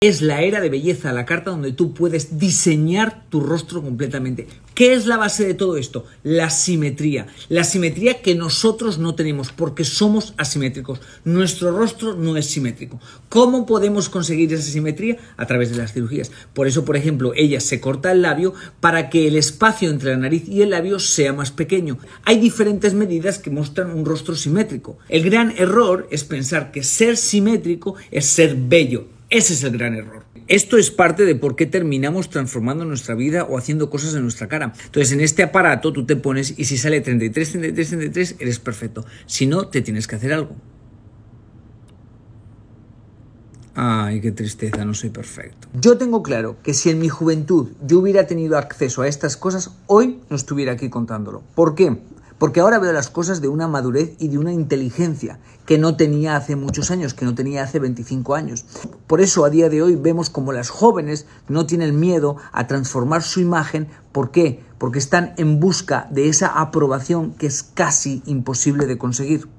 Es la era de belleza, la carta donde tú puedes diseñar tu rostro completamente. ¿Qué es la base de todo esto? La simetría. La simetría que nosotros no tenemos porque somos asimétricos. Nuestro rostro no es simétrico. ¿Cómo podemos conseguir esa simetría? A través de las cirugías. Por eso, por ejemplo, ella se corta el labio para que el espacio entre la nariz y el labio sea más pequeño. Hay diferentes medidas que muestran un rostro simétrico. El gran error es pensar que ser simétrico es ser bello ese es el gran error. Esto es parte de por qué terminamos transformando nuestra vida o haciendo cosas en nuestra cara. Entonces, en este aparato tú te pones y si sale 33, 33, 33, eres perfecto. Si no, te tienes que hacer algo. Ay, qué tristeza, no soy perfecto. Yo tengo claro que si en mi juventud yo hubiera tenido acceso a estas cosas, hoy no estuviera aquí contándolo. ¿Por qué? porque ahora veo las cosas de una madurez y de una inteligencia que no tenía hace muchos años, que no tenía hace 25 años. Por eso a día de hoy vemos como las jóvenes no tienen miedo a transformar su imagen. ¿Por qué? Porque están en busca de esa aprobación que es casi imposible de conseguir.